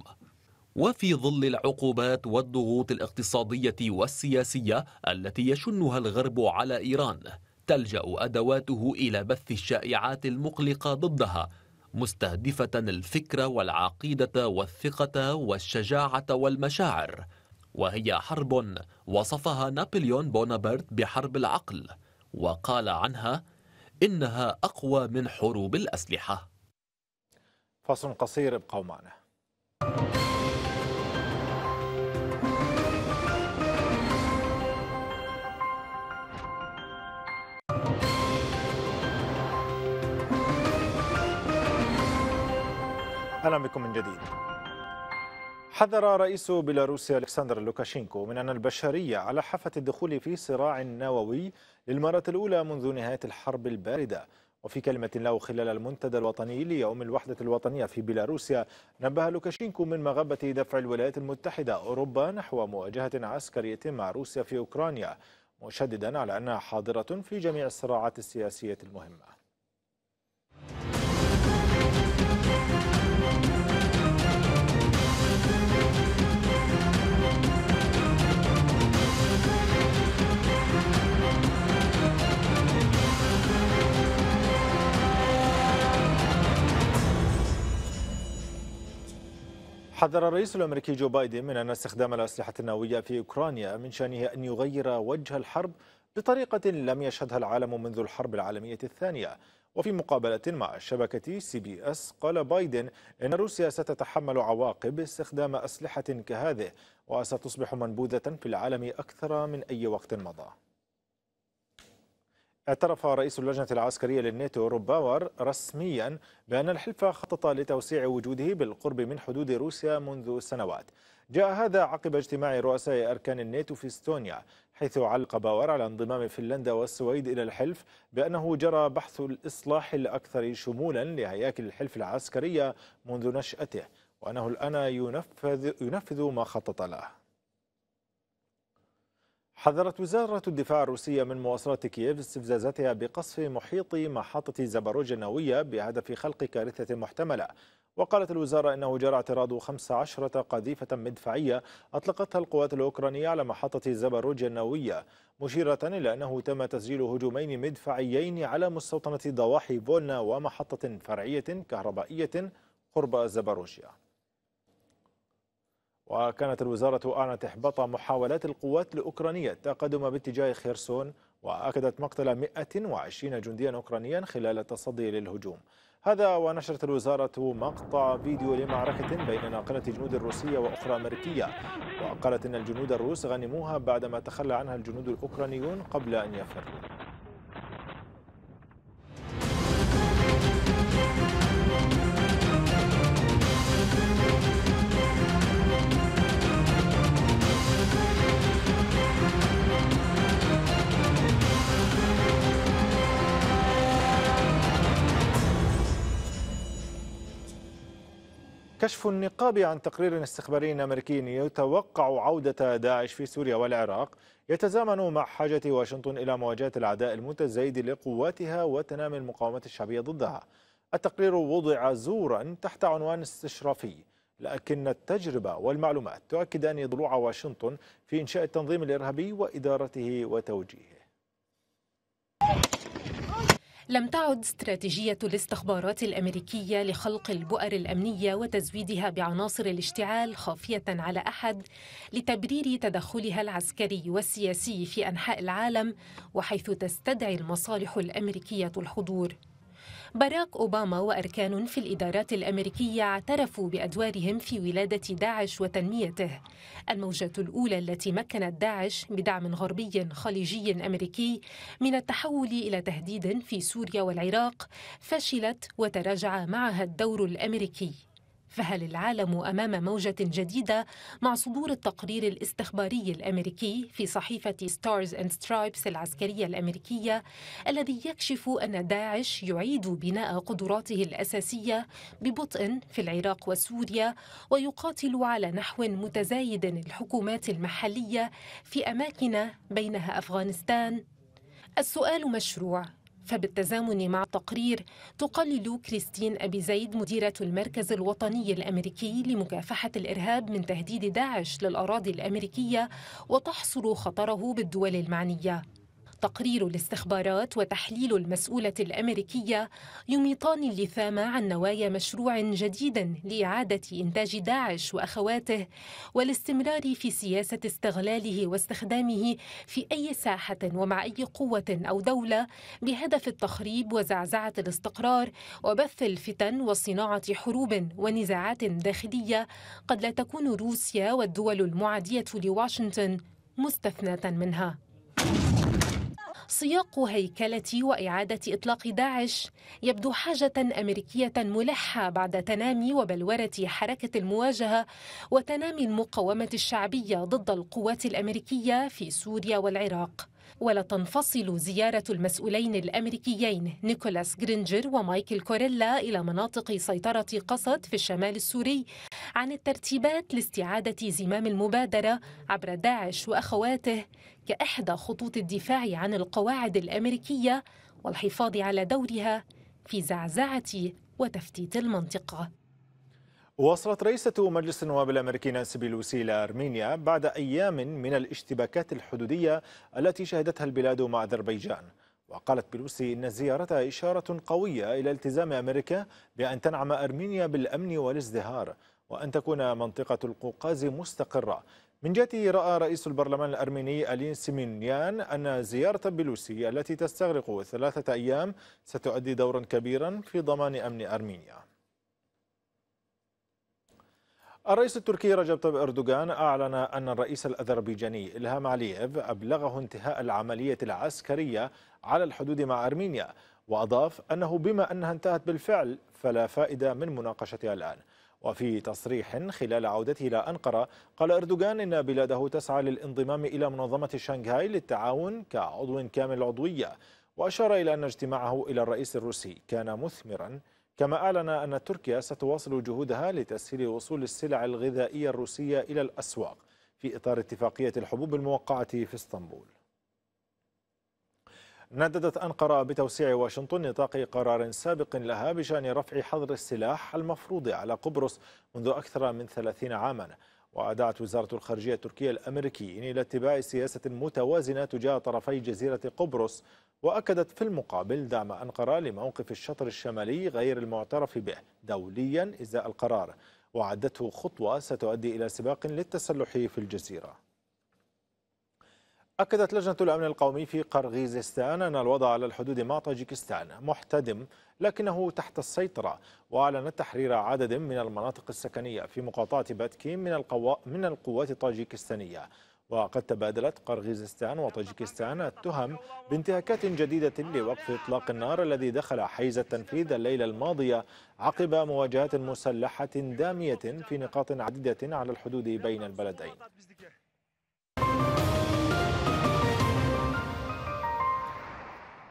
وفي ظل العقوبات والضغوط الاقتصادية والسياسية التي يشنها الغرب على إيران تلجأ أدواته إلى بث الشائعات المقلقة ضدها مستهدفة الفكر والعقيدة والثقة والشجاعة والمشاعر وهي حرب وصفها نابليون بونابرت بحرب العقل وقال عنها إنها أقوى من حروب الأسلحة
فصل قصير ابقوا معنا أهلا بكم من جديد حذر رئيس بيلاروسيا الكسندر لوكاشينكو من أن البشرية على حافة الدخول في صراع نووي للمرة الأولى منذ نهاية الحرب الباردة وفي كلمة له خلال المنتدى الوطني ليوم الوحدة الوطنية في بيلاروسيا نبه لوكاشينكو من مغبة دفع الولايات المتحدة أوروبا نحو مواجهة عسكرية مع روسيا في أوكرانيا مشددا على أنها حاضرة في جميع الصراعات السياسية المهمة حذر الرئيس الامريكي جو بايدن من ان استخدام الاسلحه النوويه في اوكرانيا من شانه ان يغير وجه الحرب بطريقه لم يشهدها العالم منذ الحرب العالميه الثانيه وفي مقابله مع شبكه سي بي اس قال بايدن ان روسيا ستتحمل عواقب استخدام اسلحه كهذه وستصبح منبوذه في العالم اكثر من اي وقت مضى اعترف رئيس اللجنة العسكرية للناتو روب باور رسميا بأن الحلف خطط لتوسيع وجوده بالقرب من حدود روسيا منذ سنوات جاء هذا عقب اجتماع رؤساء أركان الناتو في استونيا حيث علق باور على انضمام فنلندا والسويد إلى الحلف بأنه جرى بحث الإصلاح الأكثر شمولا لهياكل الحلف العسكرية منذ نشأته وأنه الآن ينفذ, ينفذ ما خطط له حذرت وزارة الدفاع الروسية من مواصلة كييف استفزازاتها بقصف محيط محطة زبروج النووية بهدف خلق كارثة محتملة وقالت الوزارة إنه جرى اعتراض 15 قذيفة مدفعية أطلقتها القوات الأوكرانية على محطة زبروج النووية مشيرة إلى أنه تم تسجيل هجومين مدفعيين على مستوطنة ضواحي فولنا ومحطة فرعية كهربائية قرب زبروجيا وكانت الوزارة أعلنت إحباط محاولات القوات الأوكرانية التقدم باتجاه خيرسون وأكدت مقتل 120 جنديا أوكرانيا خلال التصدي للهجوم هذا ونشرت الوزارة مقطع فيديو لمعركة بين ناقلة جنود روسية وأخرى أمريكية وقالت أن الجنود الروس غنموها بعدما تخلى عنها الجنود الأوكرانيون قبل أن يفروا كشف النقاب عن تقرير استخباري أمريكي يتوقع عودة داعش في سوريا والعراق يتزامن مع حاجة واشنطن إلى مواجهة العداء المتزايد لقواتها وتنامي المقاومة الشعبية ضدها التقرير وضع زورا تحت عنوان استشرافي لكن التجربة والمعلومات تؤكد أن ضلوع واشنطن في إنشاء التنظيم الإرهابي وإدارته وتوجيهه
لم تعد استراتيجية الاستخبارات الأمريكية لخلق البؤر الأمنية وتزويدها بعناصر الاشتعال خافية على أحد لتبرير تدخلها العسكري والسياسي في أنحاء العالم وحيث تستدعي المصالح الأمريكية الحضور باراك أوباما وأركان في الإدارات الأمريكية اعترفوا بأدوارهم في ولادة داعش وتنميته الموجة الأولى التي مكنت داعش بدعم غربي خليجي أمريكي من التحول إلى تهديد في سوريا والعراق فشلت وتراجع معها الدور الأمريكي فهل العالم امام موجه جديده مع صدور التقرير الاستخباري الامريكي في صحيفه ستارز اند سترايبس العسكريه الامريكيه الذي يكشف ان داعش يعيد بناء قدراته الاساسيه ببطء في العراق وسوريا ويقاتل على نحو متزايد الحكومات المحليه في اماكن بينها افغانستان السؤال مشروع فبالتزامن مع التقرير تقلل كريستين أبي زيد مديرة المركز الوطني الأمريكي لمكافحة الإرهاب من تهديد داعش للأراضي الأمريكية وتحصر خطره بالدول المعنية تقرير الاستخبارات وتحليل المسؤولة الأمريكية يميطان اللثام عن نوايا مشروع جديد لإعادة إنتاج داعش وأخواته والاستمرار في سياسة استغلاله واستخدامه في أي ساحة ومع أي قوة أو دولة بهدف التخريب وزعزعة الاستقرار وبث الفتن وصناعة حروب ونزاعات داخلية قد لا تكون روسيا والدول المعادية لواشنطن مستثناة منها سياق هيكله واعاده اطلاق داعش يبدو حاجه امريكيه ملحه بعد تنامي وبلوره حركه المواجهه وتنامي المقاومه الشعبيه ضد القوات الامريكيه في سوريا والعراق ولا تنفصل زيارة المسؤولين الأمريكيين نيكولاس جرينجر ومايكل كوريلا إلى مناطق سيطرة قسد في الشمال السوري عن الترتيبات لاستعادة زمام المبادرة عبر داعش وأخواته كإحدى خطوط الدفاع عن القواعد الأمريكية والحفاظ على دورها في زعزعة وتفتيت المنطقة
وصلت رئيسة مجلس النواب الأمريكي نانسي بيلوسي إلى أرمينيا بعد أيام من الاشتباكات الحدودية التي شهدتها البلاد مع أذربيجان وقالت بيلوسي إن زيارتها إشارة قوية إلى التزام أمريكا بأن تنعم أرمينيا بالأمن والازدهار وأن تكون منطقة القوقاز مستقرة من جهته رأى رئيس البرلمان الأرميني ألين سيمينيان أن زيارة بيلوسي التي تستغرق ثلاثة أيام ستؤدي دورا كبيرا في ضمان أمن أرمينيا الرئيس التركي رجب طيب أردوغان أعلن أن الرئيس الأذربيجاني إلهام علييف أبلغه انتهاء العملية العسكرية على الحدود مع أرمينيا وأضاف أنه بما أنها انتهت بالفعل فلا فائدة من مناقشتها الآن وفي تصريح خلال عودته إلى أنقرة قال أردوغان إن بلاده تسعى للانضمام إلى منظمة شنغهاي للتعاون كعضو كامل عضوية وأشار إلى أن اجتماعه إلى الرئيس الروسي كان مثمراً كما أعلن أن تركيا ستواصل جهودها لتسهيل وصول السلع الغذائية الروسية إلى الأسواق في إطار اتفاقية الحبوب الموقعة في اسطنبول نددت أنقرة بتوسيع واشنطن نطاق قرار سابق لها بشأن رفع حظر السلاح المفروض على قبرص منذ أكثر من 30 عاماً وأدعت وزارة الخارجية التركية الأمريكيين إلى اتباع سياسة متوازنة تجاه طرفي جزيرة قبرص وأكدت في المقابل دعم أنقرة لموقف الشطر الشمالي غير المعترف به دوليا إزاء القرار وعدته خطوة ستؤدي إلى سباق للتسلح في الجزيرة أكدت لجنة الأمن القومي في قرغيزستان أن الوضع على الحدود مع طاجيكستان محتدم لكنه تحت السيطرة وأعلنت تحرير عدد من المناطق السكنية في مقاطعة باتكين من, القوا... من القوات الطاجيكستانية وقد تبادلت قرغيزستان وطاجيكستان التهم بانتهاكات جديدة لوقف إطلاق النار الذي دخل حيز التنفيذ الليلة الماضية عقب مواجهات مسلحة دامية في نقاط عديدة على الحدود بين البلدين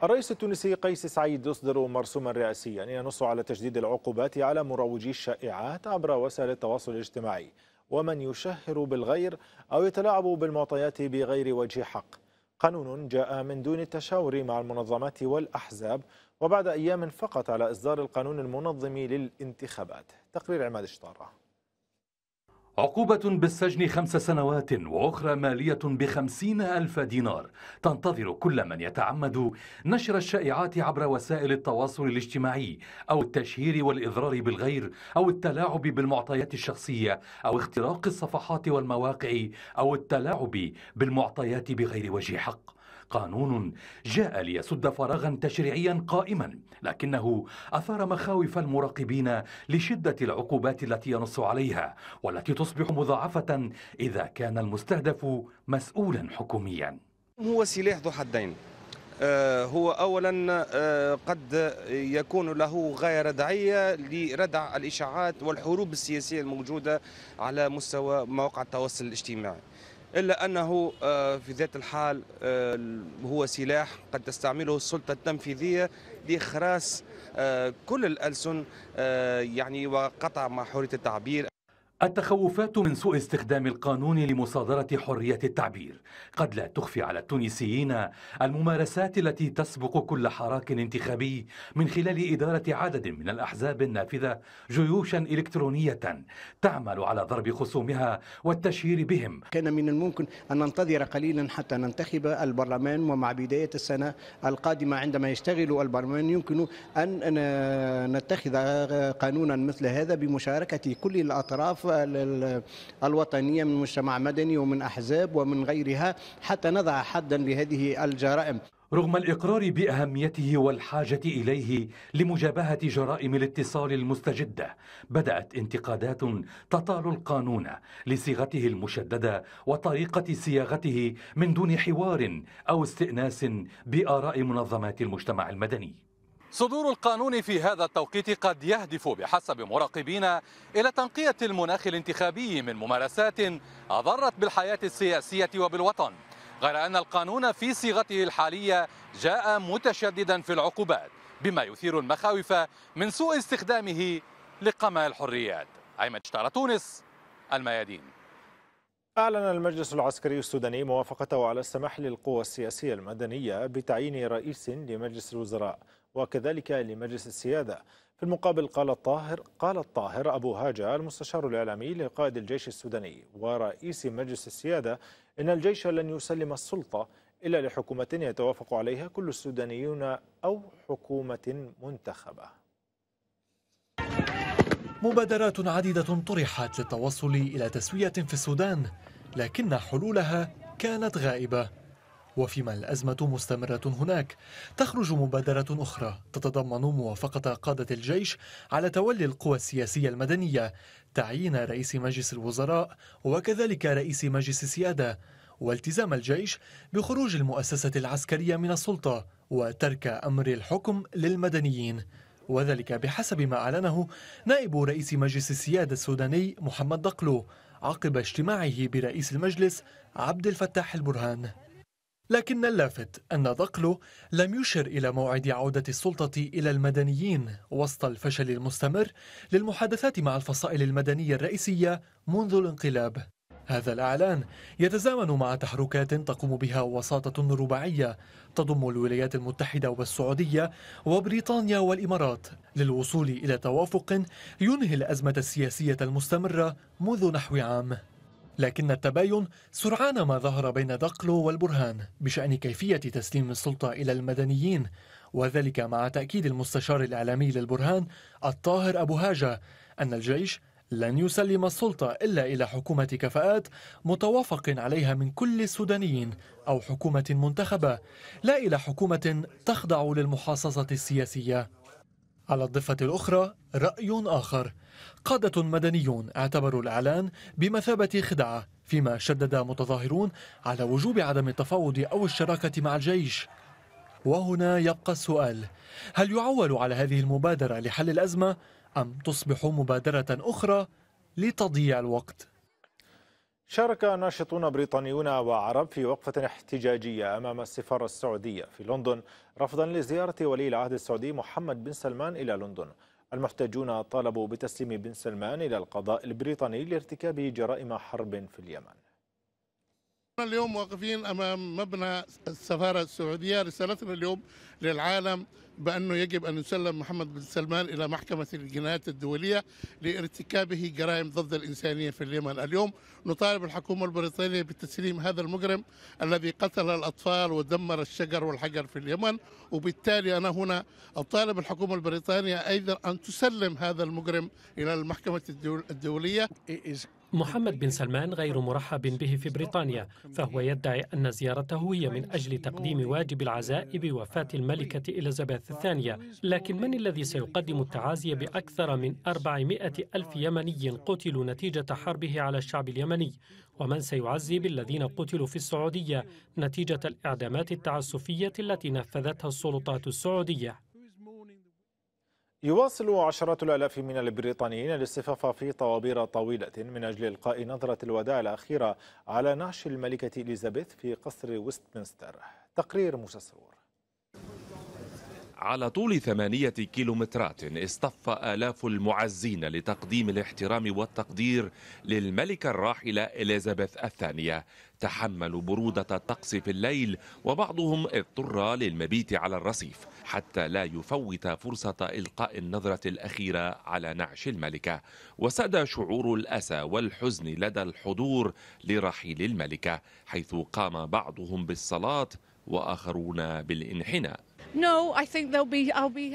الرئيس التونسي قيس سعيد يصدر مرسوما رئاسيا ينص على تشديد العقوبات على مروجي الشائعات عبر وسائل التواصل الاجتماعي ومن يشهر بالغير أو يتلاعب بالمعطيات بغير وجه حق قانون جاء من دون التشاور مع المنظمات والأحزاب وبعد أيام فقط على إصدار القانون المنظم للانتخابات تقرير عماد الشطاره
عقوبة بالسجن خمس سنوات وأخرى مالية بخمسين ألف دينار تنتظر كل من يتعمد نشر الشائعات عبر وسائل التواصل الاجتماعي أو التشهير والإضرار بالغير أو التلاعب بالمعطيات الشخصية أو اختراق الصفحات والمواقع أو التلاعب بالمعطيات بغير وجه حق قانون جاء ليسد فراغا تشريعيا قائما لكنه أثار مخاوف المراقبين لشدة العقوبات التي ينص عليها والتي تصبح مضاعفة إذا كان المستهدف مسؤولا حكوميا
هو
سلاح ذو حدين آه، هو اولا آه، قد يكون له غايه ردعيه لردع الاشاعات والحروب السياسيه الموجوده على مستوى مواقع التواصل الاجتماعي إلا أنه آه، في ذات الحال آه، هو سلاح قد تستعمله السلطة التنفيذية لإخراس آه، كل الألسن يعني وقطع مع حرية التعبير التخوفات
من سوء استخدام القانون لمصادرة حرية التعبير قد لا تخفي على التونسيين الممارسات التي تسبق كل حراك انتخابي من خلال إدارة عدد من الأحزاب النافذة جيوشا إلكترونية تعمل على ضرب
خصومها والتشهير بهم كان من الممكن أن ننتظر قليلا حتى ننتخب البرلمان ومع بداية السنة القادمة عندما يشتغل البرلمان يمكن أن نتخذ قانونا مثل هذا بمشاركة كل الأطراف الوطنية من مجتمع مدني ومن أحزاب ومن غيرها حتى نضع حدا لهذه الجرائم رغم
الإقرار بأهميته والحاجة إليه لمجابهة جرائم الاتصال المستجدة بدأت انتقادات تطال القانون لصيغته المشددة وطريقة صياغته من دون حوار أو استئناس بآراء منظمات المجتمع المدني صدور القانون في هذا التوقيت قد يهدف بحسب مراقبين إلى تنقية المناخ الانتخابي من ممارسات أضرت بالحياة السياسية وبالوطن غير أن القانون في صيغته الحالية جاء متشددا في العقوبات بما يثير المخاوف من سوء استخدامه لقمع الحريات أيمن شتارة تونس الميادين
أعلن المجلس العسكري السوداني موافقته على السماح للقوى السياسية المدنية بتعيين رئيس لمجلس الوزراء وكذلك لمجلس السيادة في المقابل قال الطاهر قال الطاهر أبو هاجة المستشار الإعلامي لقائد الجيش السوداني ورئيس مجلس السيادة إن الجيش لن يسلم السلطة إلا لحكومة يتوافق عليها كل السودانيون أو حكومة منتخبة
مبادرات عديدة طرحت للتوصل إلى تسوية في السودان لكن حلولها كانت غائبة وفيما الأزمة مستمرة هناك تخرج مبادرة أخرى تتضمن موافقة قادة الجيش على تولي القوى السياسية المدنية تعيين رئيس مجلس الوزراء وكذلك رئيس مجلس السيادة والتزام الجيش بخروج المؤسسة العسكرية من السلطة وترك أمر الحكم للمدنيين وذلك بحسب ما أعلنه نائب رئيس مجلس السيادة السوداني محمد دقلو عقب اجتماعه برئيس المجلس عبد الفتاح البرهان لكن اللافت أن ذقله لم يشر إلى موعد عودة السلطة إلى المدنيين وسط الفشل المستمر للمحادثات مع الفصائل المدنية الرئيسية منذ الانقلاب هذا الإعلان يتزامن مع تحركات تقوم بها وساطة رباعية تضم الولايات المتحدة والسعودية وبريطانيا والإمارات للوصول إلى توافق ينهي الأزمة السياسية المستمرة منذ نحو عام لكن التباين سرعان ما ظهر بين دقلو والبرهان بشأن كيفية تسليم السلطة إلى المدنيين وذلك مع تأكيد المستشار الإعلامي للبرهان الطاهر أبو هاجة أن الجيش لن يسلم السلطة إلا إلى حكومة كفاءات متوافق عليها من كل السودانيين أو حكومة منتخبة لا إلى حكومة تخضع للمحاصصة السياسية على الضفة الأخرى رأي آخر قادة مدنيون اعتبروا الإعلان بمثابة خدعة فيما شدد متظاهرون على وجوب عدم التفاوض أو الشراكة مع الجيش وهنا يبقى السؤال هل يعول على هذه المبادرة لحل الأزمة أم تصبح مبادرة أخرى لتضييع الوقت؟
شارك ناشطون بريطانيون وعرب في وقفة احتجاجية أمام السفارة السعودية في لندن رفضا لزيارة ولي العهد السعودي محمد بن سلمان إلى لندن المحتجون طالبوا بتسليم بن سلمان إلى القضاء البريطاني لارتكاب جرائم حرب في اليمن
اليوم واقفين امام مبنى السفاره السعوديه رسالتنا اليوم للعالم بانه يجب ان يسلم محمد بن سلمان الى محكمه الجنايات الدوليه لارتكابه جرائم ضد الانسانيه في اليمن، اليوم نطالب الحكومه البريطانيه بتسليم هذا المجرم الذي قتل الاطفال ودمر الشجر والحجر في اليمن، وبالتالي انا هنا اطالب الحكومه البريطانيه ايضا
ان تسلم هذا المجرم الى المحكمه الدوليه. محمد بن سلمان غير مرحب به في بريطانيا فهو يدعي أن زيارته هي من أجل تقديم واجب العزاء بوفاة الملكة إليزابيث الثانية لكن من الذي سيقدم التعازي بأكثر من 400 ألف يمني قتلوا نتيجة حربه على الشعب اليمني ومن سيعزي بالذين قتلوا في السعودية نتيجة الإعدامات التعسفية التي نفذتها السلطات السعودية
يواصل عشرات الآلاف من البريطانيين الاصطفاف في طوابير طويلة من أجل إلقاء نظرة الوداع الأخيرة على نعش الملكة إليزابيث في قصر ويستمنستر تقرير موسى سرور
على طول ثمانية كيلومترات اصطف آلاف المعزين لتقديم الاحترام والتقدير للملكة الراحلة إليزابيث الثانية تحملوا برودة الطقس في الليل وبعضهم اضطر للمبيت على الرصيف حتى لا يفوت فرصة إلقاء النظرة الأخيرة على نعش الملكة وساد شعور الأسى والحزن لدى الحضور لرحيل الملكة حيث قام بعضهم بالصلاة وآخرون بالانحناء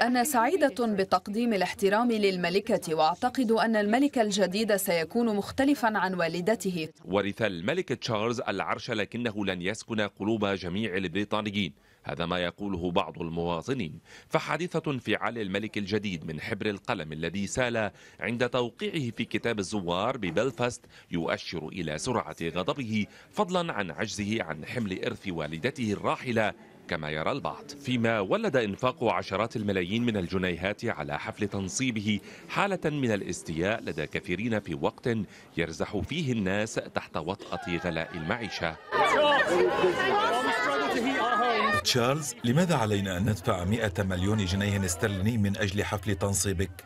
أنا سعيدة بتقديم الاحترام للملكة وأعتقد أن الملك الجديد سيكون مختلفا عن والدته
ورث الملك تشارلز العرش لكنه لن يسكن قلوب جميع البريطانيين هذا ما يقوله بعض المواطنين فحادثة انفعال الملك الجديد من حبر القلم الذي سال عند توقيعه في كتاب الزوار ببلفاست يؤشر إلى سرعة غضبه فضلا عن عجزه عن حمل إرث والدته الراحلة كما يرى البعض فيما ولد إنفاق عشرات الملايين من الجنيهات على حفل تنصيبه حالة من الاستياء لدى كثيرين في وقت يرزح فيه الناس تحت وطأة غلاء المعيشة
تشارلز لماذا علينا أن ندفع 100 مليون جنيه استرليني من أجل حفل تنصيبك؟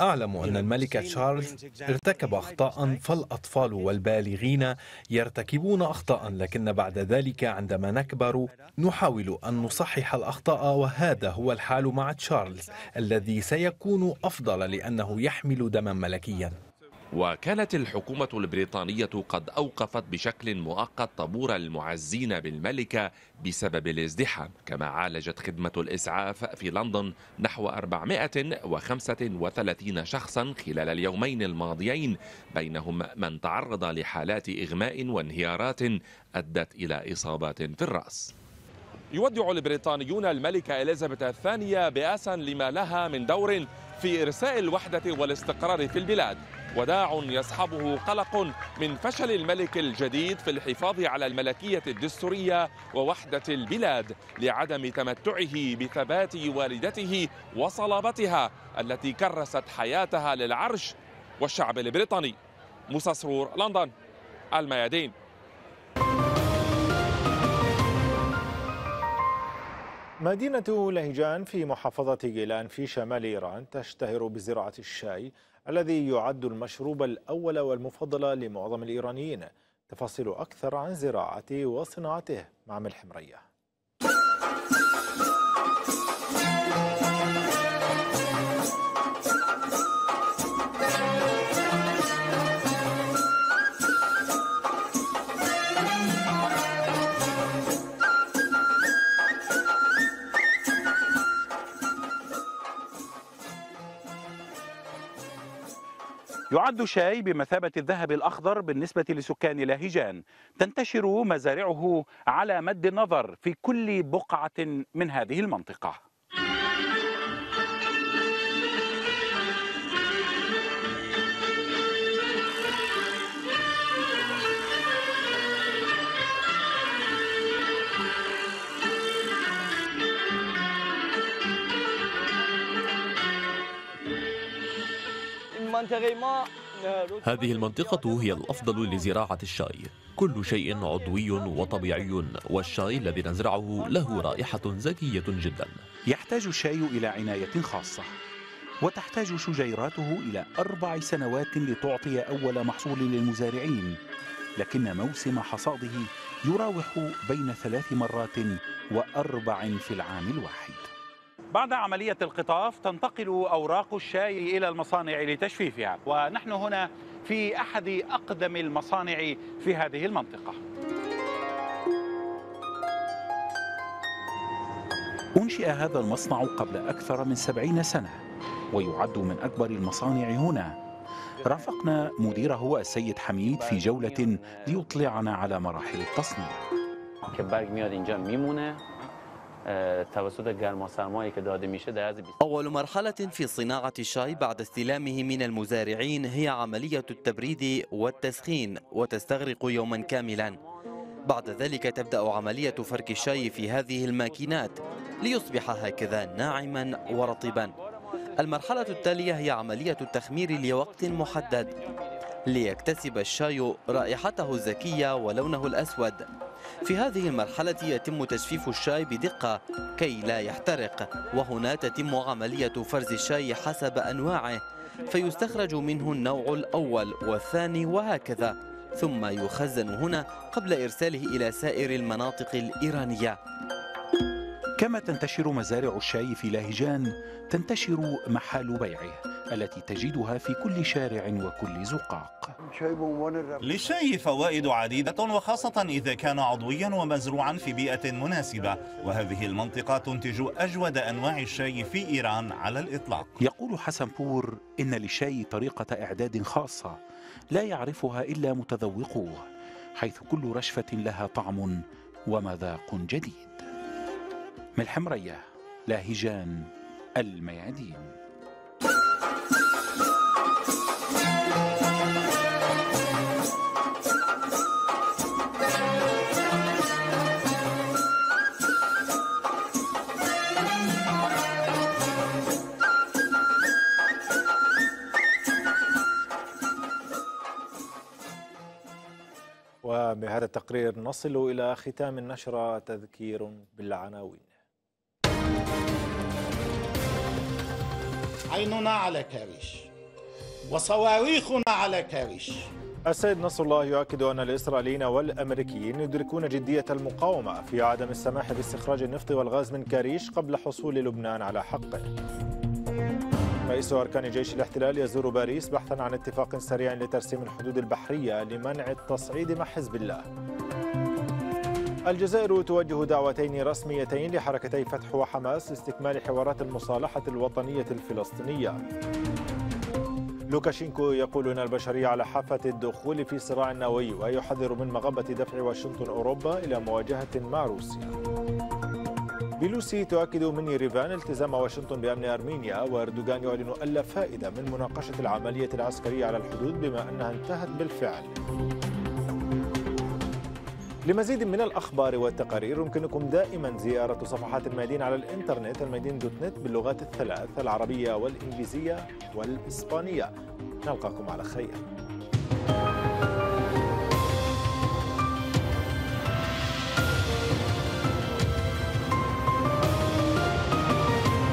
أعلم أن الملك تشارلز ارتكب أخطاء فالأطفال والبالغين يرتكبون أخطاء لكن بعد ذلك عندما نكبر نحاول أن نصحح الأخطاء وهذا هو الحال مع تشارلز الذي سيكون أفضل لأنه يحمل دما ملكيا وكانت
الحكومة البريطانية قد أوقفت بشكل مؤقت طابور المعزين بالملكة بسبب الازدحام كما عالجت خدمة الإسعاف في لندن نحو 435 شخصا خلال اليومين الماضيين بينهم من تعرض لحالات إغماء وانهيارات أدت إلى إصابات في الرأس يودع البريطانيون الملكة إليزابيث الثانية بأسا لما لها من دور في إرساء الوحدة والاستقرار في البلاد وداع يصحبه قلق من فشل الملك الجديد في الحفاظ على الملكيه الدستوريه ووحده البلاد لعدم تمتعه بثبات والدته وصلابتها التي كرست حياتها للعرش والشعب البريطاني موسى سرور لندن الميادين
مدينة لهجان في محافظة جيلان في شمال إيران تشتهر بزراعة الشاي الذي يعد المشروب الأول والمفضل لمعظم الإيرانيين تفاصيل أكثر عن زراعته وصناعته مع ملح مريه
يعد شاي بمثابة الذهب الأخضر بالنسبة لسكان لاهجان تنتشر مزارعه على مد النظر في كل بقعة من هذه المنطقة
هذه المنطقة هي الأفضل لزراعة الشاي كل شيء عضوي وطبيعي والشاي الذي نزرعه
له رائحة زكية جدا يحتاج الشاي إلى عناية خاصة وتحتاج شجيراته إلى أربع سنوات لتعطي أول محصول للمزارعين لكن موسم حصاده يراوح بين ثلاث مرات وأربع في العام الواحد بعد عملية القطاف تنتقل أوراق الشاي إلى المصانع لتجفيفها ونحن هنا في أحد أقدم المصانع في هذه المنطقة أنشئ هذا المصنع قبل أكثر من سبعين سنة ويعد من أكبر المصانع هنا رافقنا مديره السيد حميد في جولة ليطلعنا على مراحل التصنيع
توسط گرماسرمایی که داده میشه در از اول مرحله في صناعه الشاي بعد استلامه من المزارعين هي عمليه التبريد والتسخين وتستغرق يوما كاملا بعد ذلك تبدا عمليه فرك الشاي في هذه الماكينات ليصبح هكذا ناعما ورطبا المرحله التاليه هي عمليه التخمير لوقت محدد ليكتسب الشاي رائحته الزكيه ولونه الاسود في هذه المرحلة يتم تجفيف الشاي بدقة كي لا يحترق وهنا تتم عملية فرز الشاي حسب أنواعه فيستخرج منه النوع الأول والثاني وهكذا ثم يخزن هنا قبل إرساله إلى سائر المناطق الإيرانية
كما تنتشر مزارع الشاي في لاهجان تنتشر محال بيعه التي تجدها في كل شارع وكل زقاق
للشاي فوائد عديدة وخاصة إذا كان عضويا ومزروعا في بيئة مناسبة وهذه المنطقة تنتج أجود أنواع الشاي في إيران على الإطلاق يقول حسن بور إن للشاي طريقة إعداد خاصة لا يعرفها إلا
متذوقوه حيث كل رشفة لها طعم ومذاق جديد ملح مريه لاهجان الميادين
بهذا التقرير نصل إلى ختام النشرة تذكير
بالعناوين عيننا على كارش وصواريخنا على كارش السيد نصر الله
يؤكد أن الإسرائيليين والأمريكيين يدركون جدية المقاومة في عدم السماح باستخراج النفط والغاز من كاريش قبل حصول لبنان على حقه رئيس أركان جيش الاحتلال يزور باريس بحثا عن اتفاق سريع لترسيم الحدود البحرية لمنع التصعيد مع حزب الله الجزائر توجه دعوتين رسميتين لحركتي فتح وحماس لاستكمال حوارات المصالحة الوطنية الفلسطينية لوكاشينكو يقول ان البشريه على حافه الدخول في صراع نووي ويحذر من مغبه دفع واشنطن اوروبا الى مواجهه مع روسيا بيلوسي تؤكد مني ريفان التزام واشنطن بأمن أرمينيا وأردوغان يعلن ألا فائدة من مناقشة العملية العسكرية على الحدود بما أنها انتهت بالفعل لمزيد من الأخبار والتقارير يمكنكم دائما زيارة صفحات الميدين على الإنترنت الميدين دوت نت باللغات الثلاث العربية والإنجليزية والإسبانية نلقاكم على خير